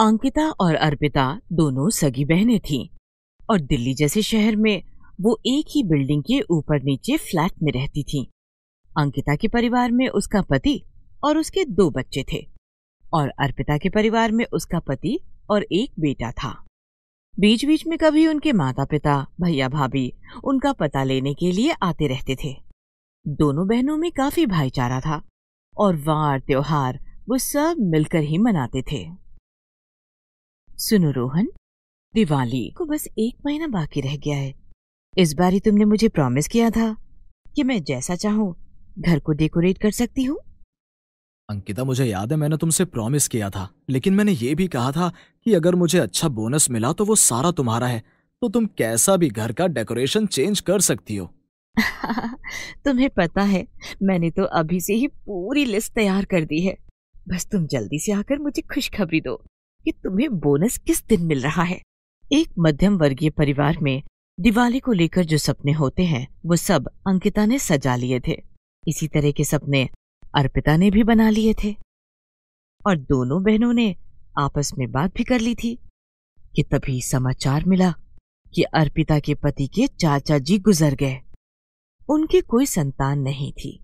अंकिता और अर्पिता दोनों सगी बहनें थीं और दिल्ली जैसे शहर में वो एक ही बिल्डिंग के ऊपर नीचे फ्लैट में रहती थीं। अंकिता के परिवार में उसका पति और उसके दो बच्चे थे और अर्पिता के परिवार में उसका पति और एक बेटा था बीच बीच में कभी उनके माता पिता भैया भाभी उनका पता लेने के लिए आते रहते थे दोनों बहनों में काफी भाईचारा था और वार त्योहार वो सब मिलकर ही मनाते थे सुनो रोहन दिवाली को बस एक महीना बाकी रह गया है इस बार ही तुमने मुझे प्रॉमिस किया था कि मैं जैसा चाहूँ घर को डेकोरेट कर सकती हूँ अंकिता मुझे याद है मैंने तुमसे प्रॉमिस किया था लेकिन मैंने ये भी कहा था कि अगर मुझे अच्छा बोनस मिला तो वो सारा तुम्हारा है तो तुम कैसा भी घर का डेकोरेशन चेंज कर सकती हो तुम्हें पता है मैंने तो अभी से ही पूरी लिस्ट तैयार कर दी है बस तुम जल्दी से आकर मुझे खुशखबरी दो कि तुम्हें बोनस किस दिन मिल रहा है एक मध्यम वर्गीय परिवार में दिवाली को लेकर जो सपने होते हैं वो सब अंकिता ने सजा लिए थे इसी तरह के सपने अर्पिता ने भी बना लिए थे और दोनों बहनों ने आपस में बात भी कर ली थी कि तभी समाचार मिला कि अर्पिता के पति के चाचा जी गुजर गए उनकी कोई संतान नहीं थी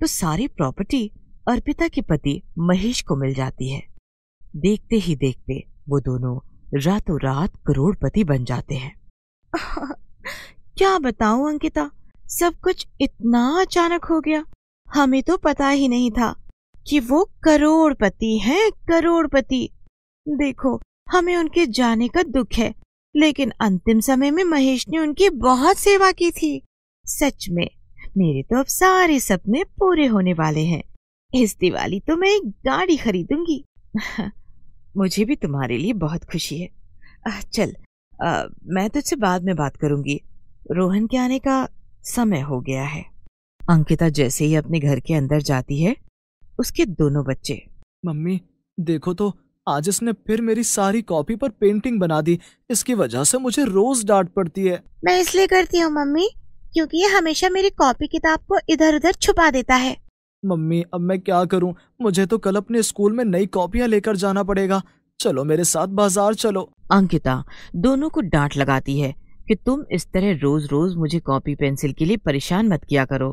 तो सारी प्रॉपर्टी अर्पिता के पति महेश को मिल जाती है देखते ही देखते वो दोनों रातों रात करोड़पति बन जाते हैं क्या बताऊ अंकिता सब कुछ इतना अचानक हो गया हमें तो पता ही नहीं था कि वो करोड़पति हैं करोड़पति देखो हमें उनके जाने का दुख है लेकिन अंतिम समय में महेश ने उनकी बहुत सेवा की थी सच में मेरे तो अब सारे सपने पूरे होने वाले हैं इस दिवाली तो मैं एक गाड़ी खरीदूंगी मुझे भी तुम्हारे लिए बहुत खुशी है आ, चल आ, मैं तुझसे बाद में बात करूंगी रोहन के आने का समय हो गया है अंकिता जैसे ही अपने घर के अंदर जाती है उसके दोनों बच्चे मम्मी देखो तो आज इसने फिर मेरी सारी कॉपी पर पेंटिंग बना दी इसकी वजह से मुझे रोज डांट पड़ती है मैं इसलिए करती हूँ मम्मी क्योंकि ये हमेशा मेरी कॉपी किताब को इधर उधर छुपा देता है मम्मी अब मैं क्या करूं मुझे तो कल अपने स्कूल में नई कॉपियां लेकर जाना पड़ेगा चलो मेरे साथ बाजार चलो अंकिता दोनों को डांट लगाती है कि तुम इस तरह रोज रोज मुझे कॉपी पेंसिल के लिए परेशान मत किया करो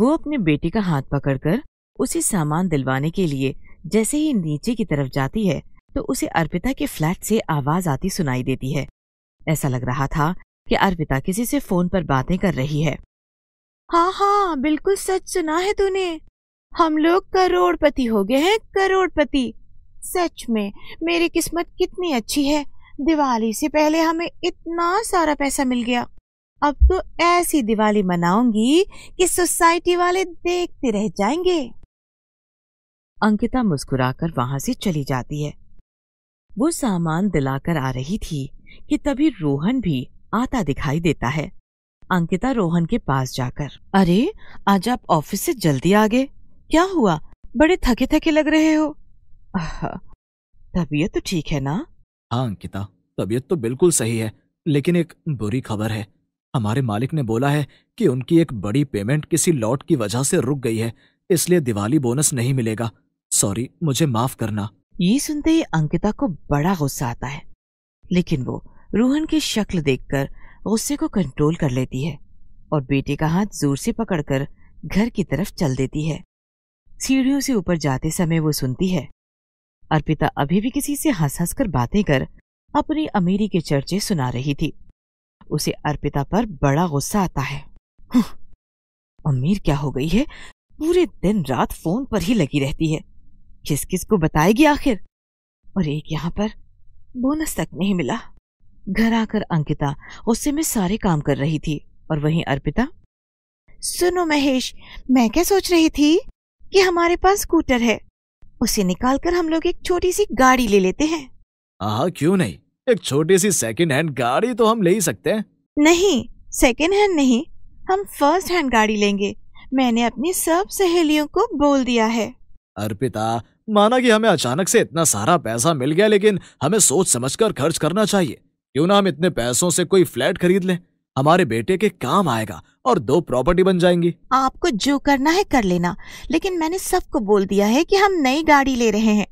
वो अपने बेटे का हाथ पकड़कर उसे सामान दिलवाने के लिए जैसे ही नीचे की तरफ जाती है तो उसे अर्पिता के फ्लैट से आवाज आती सुनाई देती है ऐसा लग रहा था कि अर्पिता किसी से फोन पर बातें कर रही है हाँ हाँ बिल्कुल सच सुना है तूने हम लोग करोड़पति हो गए हैं करोड़पति सच में मेरी किस्मत कितनी अच्छी है दिवाली से पहले हमें इतना सारा पैसा मिल गया अब तो ऐसी दिवाली मनाऊंगी कि सोसाइटी वाले देखते रह जाएंगे अंकिता मुस्कुराकर वहां से चली जाती है वो सामान दिलाकर आ रही थी कि तभी रोहन भी आता दिखाई देता है अंकिता रोहन के पास जाकर अरे आज आप ऑफिस से जल्दी आ गए क्या हुआ बड़े थके थके लग रहे हो तबीयत तो ठीक है ना हाँ अंकिता तबीयत तो बिल्कुल सही है लेकिन एक बुरी खबर है हमारे मालिक ने बोला है कि उनकी एक बड़ी पेमेंट किसी लॉट की वजह से रुक गई है इसलिए दिवाली बोनस नहीं मिलेगा सॉरी मुझे माफ करना ये सुनते ही अंकिता को बड़ा गुस्सा आता है लेकिन वो रोहन की शक्ल देखकर गुस्से को कंट्रोल कर लेती है और बेटे का हाथ जोर से पकड़कर घर की तरफ चल देती है सीढ़ियों से ऊपर जाते समय वो सुनती है अर्पिता अभी भी किसी से हंस हंस कर बातें कर अपनी अमीरी के चर्चे सुना रही थी उसे अर्पिता पर बड़ा गुस्सा आता है अमीर क्या हो गई है पूरे दिन रात फोन पर ही लगी रहती है किस किस को बताएगी आखिर और एक यहाँ पर बोनस तक नहीं मिला घर आकर अंकिता उससे में सारे काम कर रही थी और वहीं अर्पिता सुनो महेश मैं क्या सोच रही थी कि हमारे पास स्कूटर है उसे निकालकर हम लोग एक छोटी सी गाड़ी ले लेते हैं हाँ क्यों नहीं एक छोटी सी सेकेंड हैंड गाड़ी तो हम ले ही सकते हैं नहीं सेकेंड हैंड नहीं हम फर्स्ट हैंड गाड़ी लेंगे मैंने अपनी सब सहेलियों को बोल दिया है अर्पिता माना कि हमें अचानक से इतना सारा पैसा मिल गया लेकिन हमें सोच समझकर खर्च करना चाहिए क्यों ना हम इतने पैसों से कोई फ्लैट खरीद लें हमारे बेटे के काम आएगा और दो प्रॉपर्टी बन जाएंगी आपको जो करना है कर लेना लेकिन मैंने सबको बोल दिया है कि हम नई गाड़ी ले रहे हैं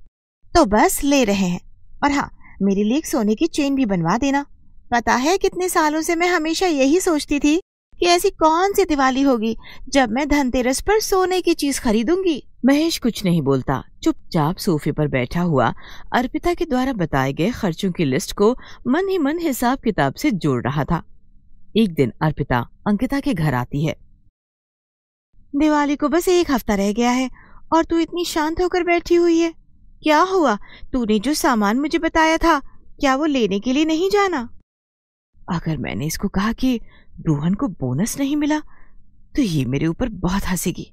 तो बस ले रहे हैं और हाँ मेरे लिए एक सोने की चेन भी बनवा देना पता है कितने सालों से मैं हमेशा यही सोचती थी कि ऐसी कौन सी दिवाली होगी जब मैं धनतेरस पर सोने की चीज खरीदूंगी महेश कुछ नहीं बोलता चुपचाप सोफे पर बैठा हुआ अर्पिता के द्वारा बताए गए खर्चों की लिस्ट को मन ही मन हिसाब किताब से जोड़ रहा था एक दिन अर्पिता अंकिता के घर आती है दिवाली को बस एक हफ्ता रह गया है और तू इतनी शांत होकर बैठी हुई है क्या हुआ तूने जो सामान मुझे बताया था क्या वो लेने के लिए नहीं जाना अगर मैंने इसको कहा कि रोहन को बोनस नहीं मिला तो ये मेरे ऊपर बहुत हंसेगी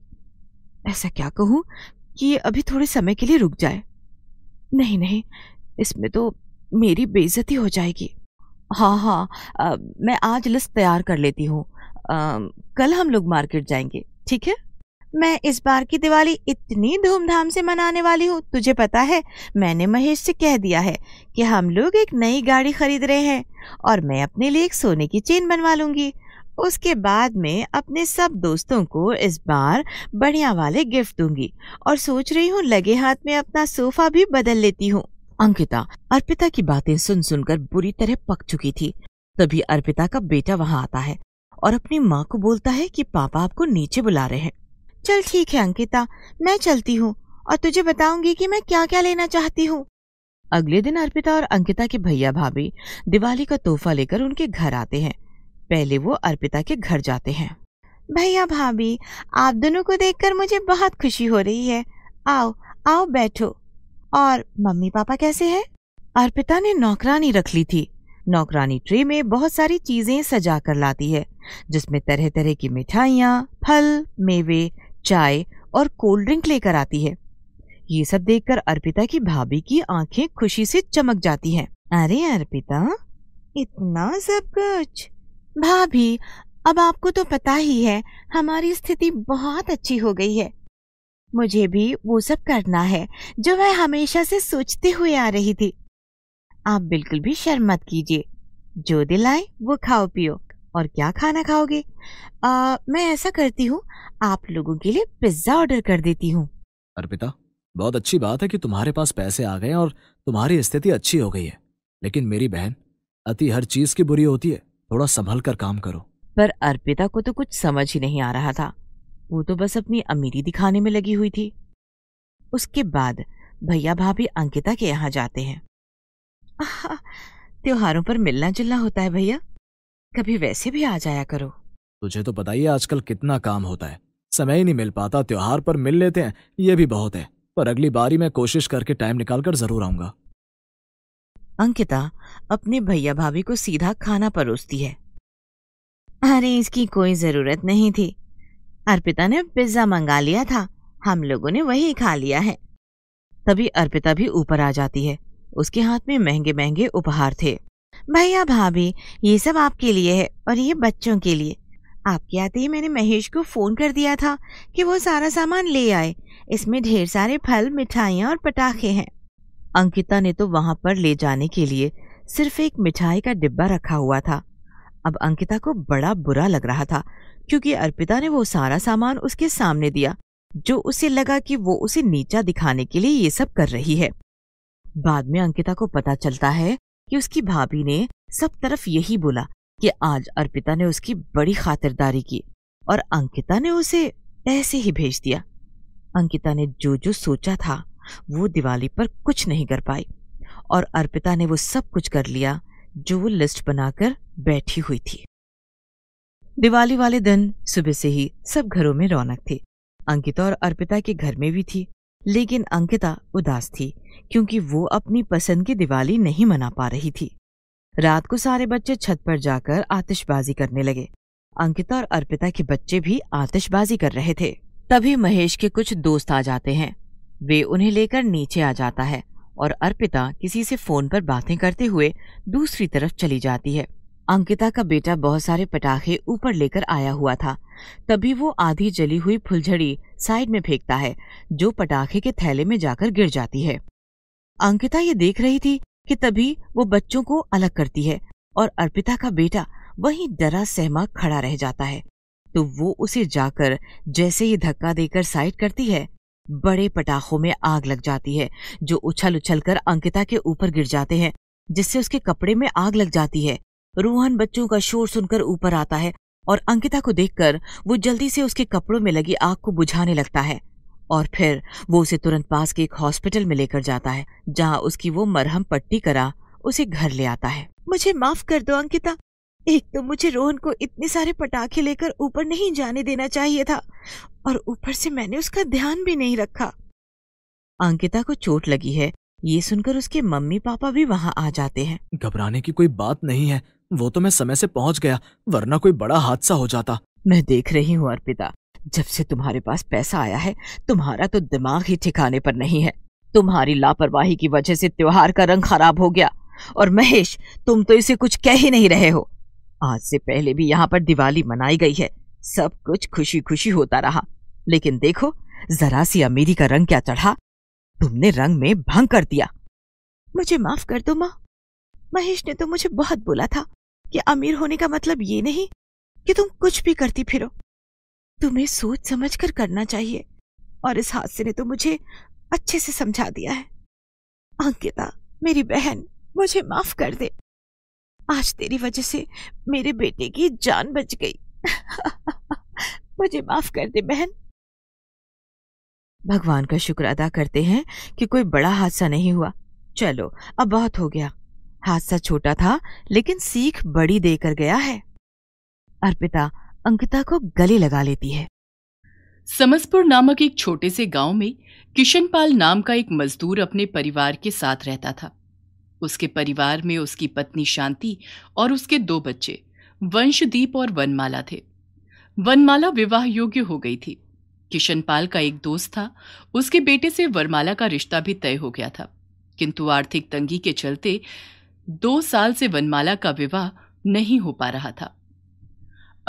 ऐसा क्या कहूँ कि ये अभी थोड़े समय के लिए रुक जाए नहीं नहीं इसमें तो मेरी बेइज्जती हो जाएगी हाँ हाँ आ, मैं आज लिस्ट तैयार कर लेती हूँ कल हम लोग मार्केट जाएंगे ठीक है मैं इस बार की दिवाली इतनी धूमधाम से मनाने वाली हूँ तुझे पता है मैंने महेश से कह दिया है कि हम लोग एक नई गाड़ी खरीद रहे हैं और मैं अपने लिए एक सोने की चेन बनवा लूंगी उसके बाद में अपने सब दोस्तों को इस बार बढ़िया वाले गिफ्ट दूंगी और सोच रही हूँ लगे हाथ में अपना सोफा भी बदल लेती हूँ अंकिता अर्पिता की बातें सुन सुनकर बुरी तरह पक चुकी थी तभी अर्पिता का बेटा वहाँ आता है और अपनी माँ को बोलता है कि पापा आपको नीचे बुला रहे हैं चल ठीक है अंकिता मैं चलती हूँ और तुझे बताऊंगी कि मैं क्या क्या लेना चाहती हूँ अगले दिन अर्पिता और अंकिता के भैया भाभी दिवाली का तोहफा लेकर उनके घर आते हैं पहले वो अर्पिता के घर जाते हैं भैया भाभी आप दोनों को देखकर मुझे बहुत खुशी हो रही है आओ आओ बैठो और मम्मी पापा कैसे हैं अर्पिता ने नौकरानी रख ली थी नौकरानी ट्रे में बहुत सारी चीजें सजा कर लाती है जिसमें तरह तरह की मिठाइयाँ फल मेवे चाय और कोल्ड ड्रिंक लेकर आती है ये सब देखकर अर्पिता की भाभी की आंखें खुशी से चमक जाती हैं। अरे अर्पिता इतना सब कुछ भाभी अब आपको तो पता ही है हमारी स्थिति बहुत अच्छी हो गई है मुझे भी वो सब करना है जो मैं हमेशा से सोचते हुए आ रही थी आप बिल्कुल भी शर्म मत कीजिए जो दिल आए वो खाओ पियो और क्या खाना खाओगे आ, मैं ऐसा करती हूँ आप लोगों के लिए पिज्जा ऑर्डर कर देती हूँ अर्पिता बहुत अच्छी बात है कि तुम्हारे पास पैसे आ गए और तुम्हारी स्थिति अच्छी हो गई है लेकिन मेरी बहन अति हर चीज की बुरी होती है थोड़ा संभल कर काम करो पर अर्पिता को तो कुछ समझ ही नहीं आ रहा था वो तो बस अपनी अमीरी दिखाने में लगी हुई थी उसके बाद भैया भाभी अंकिता के यहाँ जाते हैं त्योहारों पर मिलना जुलना होता है भैया कभी वैसे भी आ जाया करो तुझे तो बताइए आजकल कितना काम होता है समय ही नहीं मिल पाता त्योहार पर मिल लेते हैं ये भी बहुत है पर अगली बारी मैं कोशिश करके टाइम निकाल कर जरूर आऊंगा अंकिता अपने भैया भाभी को सीधा खाना परोसती है अरे इसकी कोई ज़रूरत नहीं थी अर्पिता ने पिज्ज़ा मंगा लिया था हम लोगों ने वही खा लिया है तभी अर्पिता भी ऊपर आ जाती है उसके हाथ में महंगे महंगे उपहार थे भैया भाभी ये सब आपके लिए है और ये बच्चों के लिए आपके आते ही मैंने महेश को फ़ोन कर दिया था कि वो सारा सामान ले आए इसमें ढेर सारे फल मिठाइयाँ और पटाखे हैं अंकिता ने तो वहां पर ले जाने के लिए सिर्फ एक मिठाई का डिब्बा रखा हुआ था अब अंकिता को बड़ा बुरा लग रहा था क्योंकि अर्पिता ने वो सारा सामान उसके सामने दिया जो उसे लगा कि वो उसे नीचा दिखाने के लिए ये सब कर रही है बाद में अंकिता को पता चलता है कि उसकी भाभी ने सब तरफ यही बोला कि आज अर्पिता ने उसकी बड़ी खातिरदारी की और अंकिता ने उसे ऐसे ही भेज दिया अंकिता ने जो जो सोचा था वो दिवाली पर कुछ नहीं कर पाई और अर्पिता ने वो सब कुछ कर लिया जो वो लिस्ट बनाकर बैठी हुई थी दिवाली वाले दिन सुबह से ही सब घरों में रौनक थी अंकिता और अर्पिता के घर में भी थी लेकिन अंकिता उदास थी क्योंकि वो अपनी पसंद की दिवाली नहीं मना पा रही थी रात को सारे बच्चे छत पर जाकर आतिशबाजी करने लगे अंकिता और अर्पिता के बच्चे भी आतिशबाजी कर रहे थे तभी महेश के कुछ दोस्त आ जाते हैं वे उन्हें लेकर नीचे आ जाता है और अर्पिता किसी से फोन पर बातें करते हुए दूसरी तरफ चली जाती है अंकिता का बेटा बहुत सारे पटाखे ऊपर लेकर आया हुआ था तभी वो आधी जली हुई फुलझड़ी साइड में फेंकता है जो पटाखे के थैले में जाकर गिर जाती है अंकिता ये देख रही थी कि तभी वो बच्चों को अलग करती है और अर्पिता का बेटा वहीं डरा सहमा खड़ा रह जाता है तो वो उसे जाकर जैसे ही धक्का देकर साइड करती है बड़े पटाखों में आग लग जाती है जो उछल उछल कर अंकिता के ऊपर गिर जाते हैं जिससे उसके कपड़े में आग लग जाती है रोहन बच्चों का शोर सुनकर ऊपर आता है और अंकिता को देखकर वो जल्दी से उसके कपड़ों में लगी आग को बुझाने लगता है और फिर वो उसे तुरंत पास के एक हॉस्पिटल में लेकर जाता है जहाँ उसकी वो मरहम पट्टी करा उसे घर ले आता है मुझे माफ कर दो अंकिता एक तो मुझे रोहन को इतने सारे पटाखे लेकर ऊपर नहीं जाने देना चाहिए था और ऊपर से मैंने उसका ध्यान भी नहीं रखा अंकिता को चोट लगी है ये सुनकर उसके मम्मी पापा भी वहाँ आ जाते हैं घबराने की कोई बात नहीं है वो तो मैं समय से पहुँच गया वरना कोई बड़ा हादसा हो जाता मैं देख रही हूँ अर्पिता जब से तुम्हारे पास पैसा आया है तुम्हारा तो दिमाग ही ठिकाने पर नहीं है तुम्हारी लापरवाही की वजह से त्योहार का रंग खराब हो गया और महेश तुम तो इसे कुछ कह ही नहीं रहे हो आज से पहले भी यहाँ पर दिवाली मनाई गई है सब कुछ खुशी खुशी होता रहा लेकिन देखो जरा सी अमीरी का रंग क्या चढ़ा तुमने रंग में भंग कर दिया मुझे माफ कर दो माँ महेश ने तो मुझे बहुत बोला था कि अमीर होने का मतलब ये नहीं कि तुम कुछ भी करती फिरो तुम्हें सोच समझ कर करना चाहिए और इस हादसे ने तो मुझे अच्छे से समझा दिया है अंकिता मेरी बहन मुझे माफ कर दे आज तेरी वजह से मेरे बेटे की जान बच गई मुझे माफ कर दे बहन भगवान का शुक्र अदा करते हैं कि कोई बड़ा हादसा नहीं हुआ चलो अब बहुत हो गया हादसा छोटा था लेकिन सीख बड़ी देकर गया है अर्पिता अंकिता को गले लगा लेती है समसपुर नामक एक छोटे से गांव में किशनपाल नाम का एक मजदूर अपने परिवार के साथ रहता था उसके परिवार में उसकी पत्नी शांति और उसके दो बच्चे वंशदीप और वनमाला थे वनमाला विवाह योग्य हो गई थी किशनपाल का एक दोस्त था उसके बेटे से वरमाला का रिश्ता भी तय हो गया था किंतु आर्थिक तंगी के चलते दो साल से वनमाला का विवाह नहीं हो पा रहा था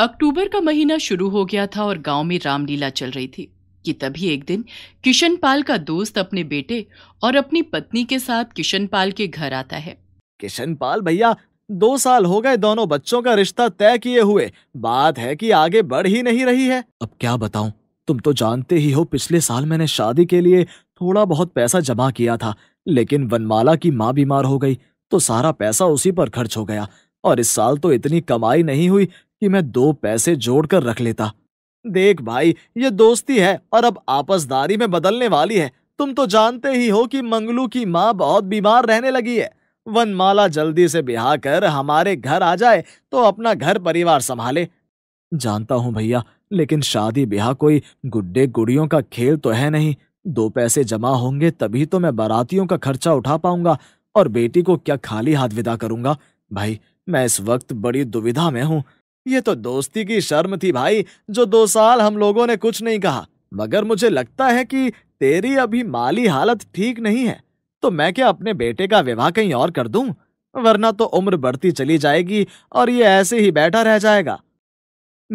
अक्टूबर का महीना शुरू हो गया था और गांव में रामलीला चल रही थी कि तभी एक दिन किशन पाल का दोस्त अपने बेटे और अपनी पत्नी के साथ किशन पाल के घर आता है किशन पाल भैया दो साल हो गए दोनों बच्चों का रिश्ता तय किए हुए बात है कि आगे बढ़ ही नहीं रही है अब क्या बताऊं तुम तो जानते ही हो पिछले साल मैंने शादी के लिए थोड़ा बहुत पैसा जमा किया था लेकिन वनमाला की माँ बीमार हो गई तो सारा पैसा उसी पर खर्च हो गया और इस साल तो इतनी कमाई नहीं हुई कि मैं दो पैसे जोड़कर रख लेता देख भाई ये दोस्ती है और अब आपसदारी में बदलने वाली है तुम तो जानते ही हो कि मंगलू की माँ बहुत बीमार रहने लगी है वनमाला जल्दी से बिहा कर हमारे घर आ जाए तो अपना घर परिवार संभाले जानता हूँ भैया लेकिन शादी ब्याह कोई गुड्डे गुड़ियों का खेल तो है नहीं दो पैसे जमा होंगे तभी तो मैं बारातियों का खर्चा उठा पाऊंगा और बेटी को क्या खाली हाथ विदा करूंगा भाई मैं इस वक्त बड़ी दुविधा में हूँ ये तो दोस्ती की शर्म थी भाई जो दो साल हम लोगों ने कुछ नहीं कहा मगर मुझे लगता है कि तेरी अभी माली हालत ठीक नहीं है तो मैं क्या अपने बेटे का विवाह कहीं और कर दूं वरना तो उम्र बढ़ती चली जाएगी और ये ऐसे ही बैठा रह जाएगा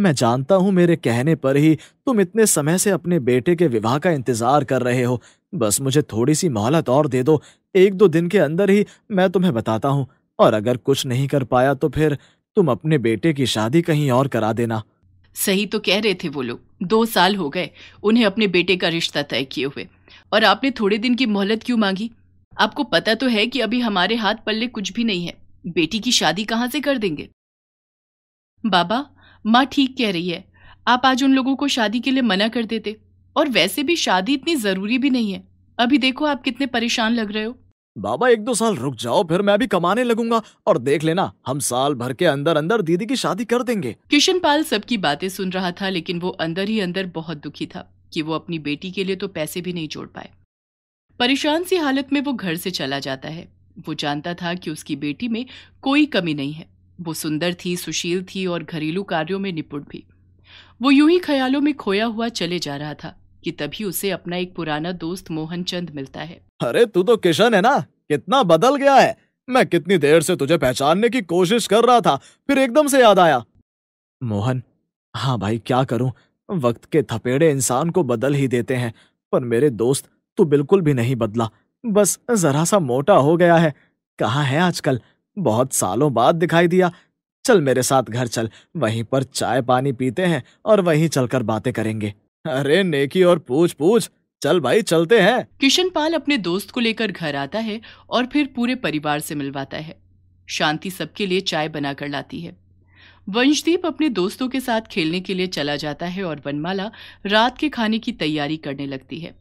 मैं जानता हूं मेरे कहने पर ही तुम इतने समय से अपने बेटे के विवाह का इंतजार कर रहे हो बस मुझे थोड़ी सी मोहलत और दे दो एक दो दिन के अंदर ही मैं तुम्हें बताता हूँ और अगर कुछ नहीं कर पाया तो फिर तुम अपने बेटे की शादी कहीं और करा देना सही तो कह रहे थे वो लोग दो साल हो गए उन्हें अपने बेटे का रिश्ता तय किए हुए और आपने थोड़े दिन की मोहलत क्यों मांगी आपको पता तो है कि अभी हमारे हाथ पल्ले कुछ भी नहीं है बेटी की शादी कहाँ से कर देंगे बाबा माँ ठीक कह रही है आप आज उन लोगों को शादी के लिए मना कर देते और वैसे भी शादी इतनी ज़रूरी भी नहीं है अभी देखो आप कितने परेशान लग रहे हो बाबा एक दो साल रुक जाओ फिर मैं भी कमाने लगूंगा और देख लेना हम साल भर के अंदर अंदर दीदी की शादी कर देंगे किशन पाल सबकी बातें सुन रहा था लेकिन वो अंदर ही अंदर बहुत दुखी था कि वो अपनी बेटी के लिए तो पैसे भी नहीं जोड़ पाए परेशान सी हालत में वो घर से चला जाता है वो जानता था कि उसकी बेटी में कोई कमी नहीं है वो सुंदर थी सुशील थी और घरेलू कार्यों में निपुण भी वो यूं ही ख्यालों में खोया हुआ चले जा रहा था कि तभी उसे अपना एक पुराना दोस्त मोहन चंद मिलता है अरे तू तो किशन है ना कितना बदल गया है मैं कितनी देर से तुझे पहचानने की कोशिश कर रहा था फिर एकदम से याद आया मोहन हाँ भाई क्या करूं वक्त के थपेड़े इंसान को बदल ही देते हैं पर मेरे दोस्त तू बिल्कुल भी नहीं बदला बस जरा सा मोटा हो गया है कहाँ है आजकल बहुत सालों बाद दिखाई दिया चल मेरे साथ घर चल वहीं पर चाय पानी पीते हैं और वहीं चलकर बातें करेंगे अरे नेकी और पूछ पूछ चल भाई चलते हैं किशन पाल अपने दोस्त को लेकर घर आता है और फिर पूरे परिवार से मिलवाता है शांति सबके लिए चाय बनाकर लाती है वंशदीप अपने दोस्तों के साथ खेलने के लिए चला जाता है और वनमाला रात के खाने की तैयारी करने लगती है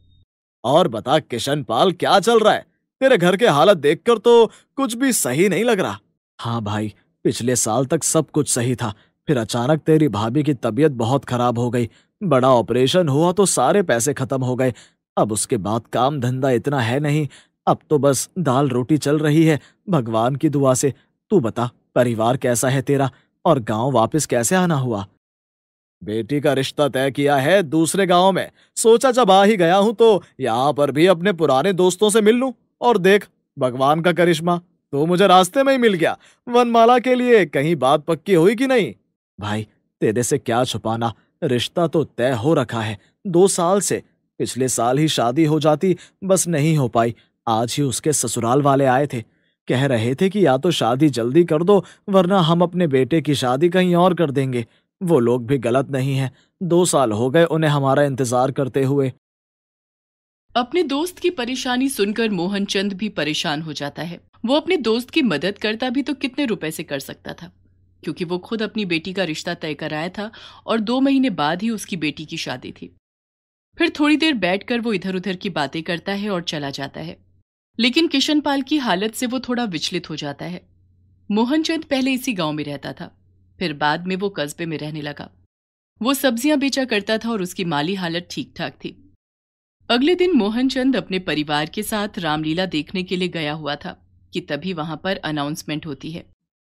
और बता किशन पाल क्या चल रहा है तेरे घर के हालत देखकर तो कुछ भी सही नहीं लग रहा हाँ भाई पिछले साल तक सब कुछ सही था फिर अचानक तेरी भाभी की तबीयत बहुत खराब हो गई बड़ा ऑपरेशन हुआ तो सारे पैसे खत्म हो गए अब उसके बाद काम धंधा इतना है नहीं अब तो बस दाल रोटी चल रही है भगवान की दुआ से तू बता परिवार कैसा है तेरा और गांव वापस कैसे आना हुआ बेटी का रिश्ता तय किया है दूसरे गांव में सोचा जब आ ही गया हूं तो यहां पर भी अपने पुराने दोस्तों से मिल लू और देख भगवान का करिश्मा तो मुझे रास्ते में ही मिल गया वनमाला के लिए कहीं बात पक्की हुई कि नहीं भाई तेरे से क्या छुपाना रिश्ता तो तय हो रखा है दो साल से पिछले साल ही शादी हो जाती बस नहीं हो पाई आज ही उसके ससुराल वाले आए थे कह रहे थे कि या तो शादी जल्दी कर दो वरना हम अपने बेटे की शादी कहीं और कर देंगे वो लोग भी गलत नहीं हैं दो साल हो गए उन्हें हमारा इंतजार करते हुए अपने दोस्त की परेशानी सुनकर मोहन चंद भी परेशान हो जाता है वो अपने दोस्त की मदद करता भी तो कितने रुपए से कर सकता था क्योंकि वो खुद अपनी बेटी का रिश्ता तय कराया था और दो महीने बाद ही उसकी बेटी की शादी थी फिर थोड़ी देर बैठकर वो इधर उधर की बातें करता है और चला जाता है लेकिन किशन पाल की हालत से वो थोड़ा विचलित हो जाता है मोहनचंद पहले इसी गांव में रहता था फिर बाद में वो कस्बे में रहने लगा वो सब्जियां बेचा करता था और उसकी माली हालत ठीक ठाक थी अगले दिन मोहनचंद अपने परिवार के साथ रामलीला देखने के लिए गया हुआ था कि तभी वहां पर अनाउंसमेंट होती है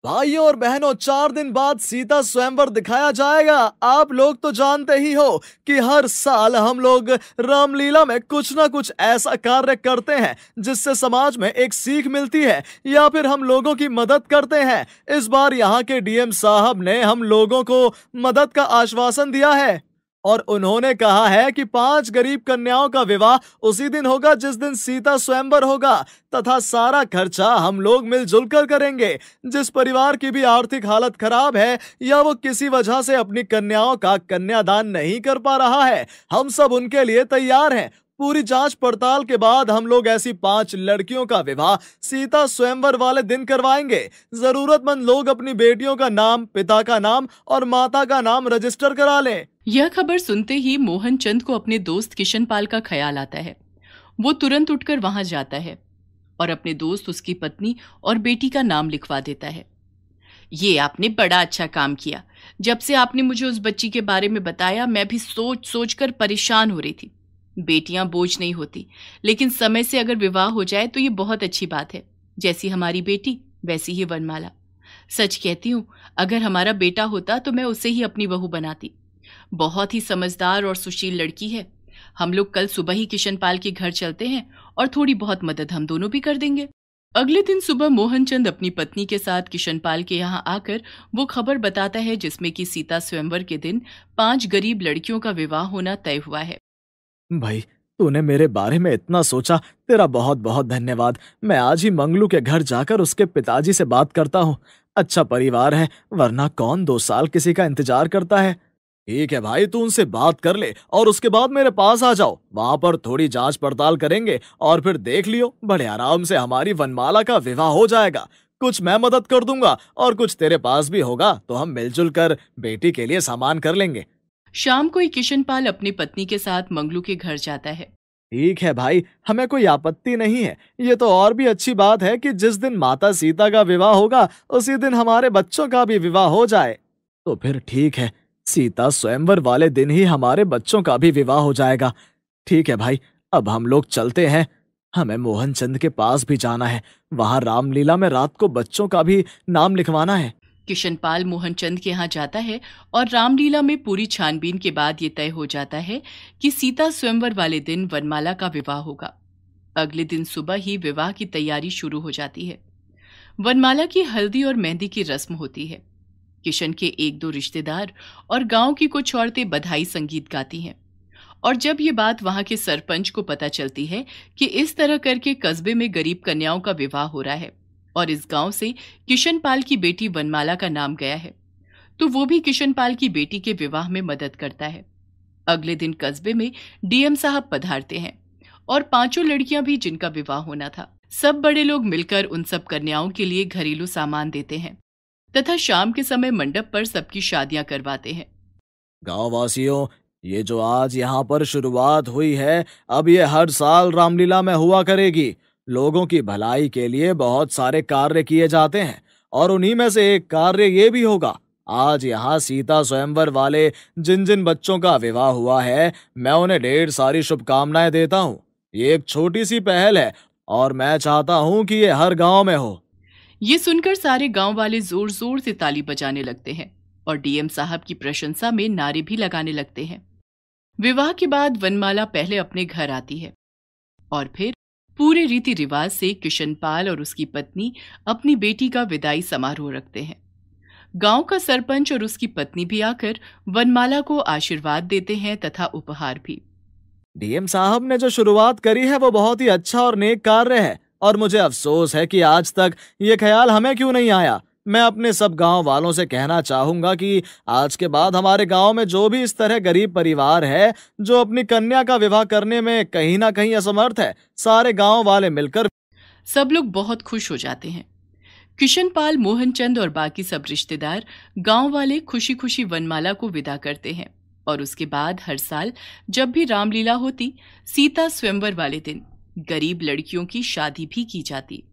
भाइयों और बहनों चार दिन बाद सीता स्वयंवर दिखाया जाएगा आप लोग तो जानते ही हो कि हर साल हम लोग रामलीला में कुछ ना कुछ ऐसा कार्य करते हैं जिससे समाज में एक सीख मिलती है या फिर हम लोगों की मदद करते हैं इस बार यहाँ के डीएम साहब ने हम लोगों को मदद का आश्वासन दिया है और उन्होंने कहा है कि पांच गरीब कन्याओं का विवाह उसी दिन होगा जिस दिन सीता स्वयंवर होगा तथा सारा खर्चा हम लोग मिलजुल कर करेंगे जिस परिवार की भी आर्थिक हालत खराब है या वो किसी वजह से अपनी कन्याओं का कन्यादान नहीं कर पा रहा है हम सब उनके लिए तैयार हैं पूरी जांच पड़ताल के बाद हम लोग ऐसी पांच लड़कियों का विवाह सीता स्वयंवर वाले दिन करवाएंगे जरूरतमंद लोग अपनी बेटियों का नाम पिता का नाम और माता का नाम रजिस्टर करा लें यह खबर सुनते ही मोहन चंद को अपने दोस्त किशन पाल का ख्याल आता है वो तुरंत उठकर वहां जाता है और अपने दोस्त उसकी पत्नी और बेटी का नाम लिखवा देता है ये आपने बड़ा अच्छा काम किया जब से आपने मुझे उस बच्ची के बारे में बताया मैं भी सोच सोच कर परेशान हो रही थी बेटियां बोझ नहीं होती लेकिन समय से अगर विवाह हो जाए तो ये बहुत अच्छी बात है जैसी हमारी बेटी वैसी ही वनमाला सच कहती हूं अगर हमारा बेटा होता तो मैं उसे ही अपनी बहू बनाती बहुत ही समझदार और सुशील लड़की है हम लोग कल सुबह ही किशन पाल के घर चलते हैं और थोड़ी बहुत मदद हम दोनों भी कर देंगे अगले दिन सुबह मोहनचंद अपनी पत्नी के साथ किशन पाल के यहाँ आकर वो खबर बताता है जिसमें कि सीता स्वयंवर के दिन पांच गरीब लड़कियों का विवाह होना तय हुआ है भाई तूने मेरे बारे में इतना सोचा तेरा बहुत बहुत धन्यवाद मैं आज ही मंगलू के घर जाकर उसके पिताजी से बात करता हूँ अच्छा परिवार है वरना कौन दो साल किसी का इंतजार करता है ठीक है भाई तू उनसे बात कर ले और उसके बाद मेरे पास आ जाओ वहां पर थोड़ी जांच पड़ताल करेंगे और फिर देख लियो बड़े आराम से हमारी वनमाला का विवाह हो जाएगा कुछ मैं मदद कर दूंगा और कुछ तेरे पास भी होगा तो हम मिलजुल कर बेटी के लिए सामान कर लेंगे शाम को ही किशनपाल अपनी पत्नी के साथ मंगलू के घर जाता है ठीक है भाई हमें कोई आपत्ति नहीं है ये तो और भी अच्छी बात है कि जिस दिन माता सीता का विवाह होगा उसी दिन हमारे बच्चों का भी विवाह हो जाए तो फिर ठीक है सीता स्वयंवर वाले दिन ही हमारे बच्चों का भी विवाह हो जाएगा ठीक है भाई अब हम लोग चलते हैं हमें मोहनचंद के पास भी जाना है वहाँ रामलीला में रात को बच्चों का भी नाम लिखवाना है किशनपाल मोहनचंद के यहाँ जाता है और रामलीला में पूरी छानबीन के बाद ये तय हो जाता है कि सीता स्वयंवर वाले दिन वनमाला का विवाह होगा अगले दिन सुबह ही विवाह की तैयारी शुरू हो जाती है वनमाला की हल्दी और मेहंदी की रस्म होती है किशन के एक दो रिश्तेदार और गांव की कुछ औरतें बधाई संगीत गाती हैं और जब ये बात वहां के सरपंच को पता चलती है कि इस तरह करके कस्बे में गरीब कन्याओं का विवाह हो रहा है और इस गांव से किशन पाल की बेटी वनमाला का नाम गया है तो वो भी किशन पाल की बेटी के विवाह में मदद करता है अगले दिन कस्बे में डीएम साहब पधारते हैं और पांचों लड़कियां भी जिनका विवाह होना था सब बड़े लोग मिलकर उन सब कन्याओं के लिए घरेलू सामान देते हैं तथा शाम के समय मंडप पर सबकी शादियां करवाते हैं गाँव वासियों ये जो आज यहाँ पर शुरुआत हुई है अब ये हर साल रामलीला में हुआ करेगी लोगों की भलाई के लिए बहुत सारे कार्य किए जाते हैं और उन्हीं में से एक कार्य ये भी होगा आज यहाँ सीता स्वयंवर वाले जिन जिन बच्चों का विवाह हुआ है मैं उन्हें ढेर सारी शुभकामनाएं देता हूँ ये एक छोटी सी पहल है और मैं चाहता हूँ कि ये हर गांव में हो ये सुनकर सारे गांव वाले जोर जोर से ताली बजाने लगते हैं और डीएम साहब की प्रशंसा में नारे भी लगाने लगते हैं विवाह के बाद वनमाला पहले अपने घर आती है और फिर पूरे रीति रिवाज से किशनपाल और उसकी पत्नी अपनी बेटी का विदाई समारोह रखते हैं गांव का सरपंच और उसकी पत्नी भी आकर वनमाला को आशीर्वाद देते हैं तथा उपहार भी डीएम साहब ने जो शुरुआत करी है वो बहुत ही अच्छा और नेक कार्य है और मुझे अफसोस है कि आज तक ये ख्याल हमें क्यों नहीं आया मैं अपने सब गांव वालों से कहना चाहूंगा कि आज के बाद हमारे गांव में जो भी इस तरह गरीब परिवार है जो अपनी कन्या का विवाह करने में कहीं ना कहीं असमर्थ है सारे गांव वाले मिलकर सब लोग बहुत खुश हो जाते हैं किशन पाल मोहन चंद और बाकी सब रिश्तेदार गांव वाले खुशी खुशी वनमाला को विदा करते हैं और उसके बाद हर साल जब भी रामलीला होती सीता स्वयंवर वाले दिन गरीब लड़कियों की शादी भी की जाती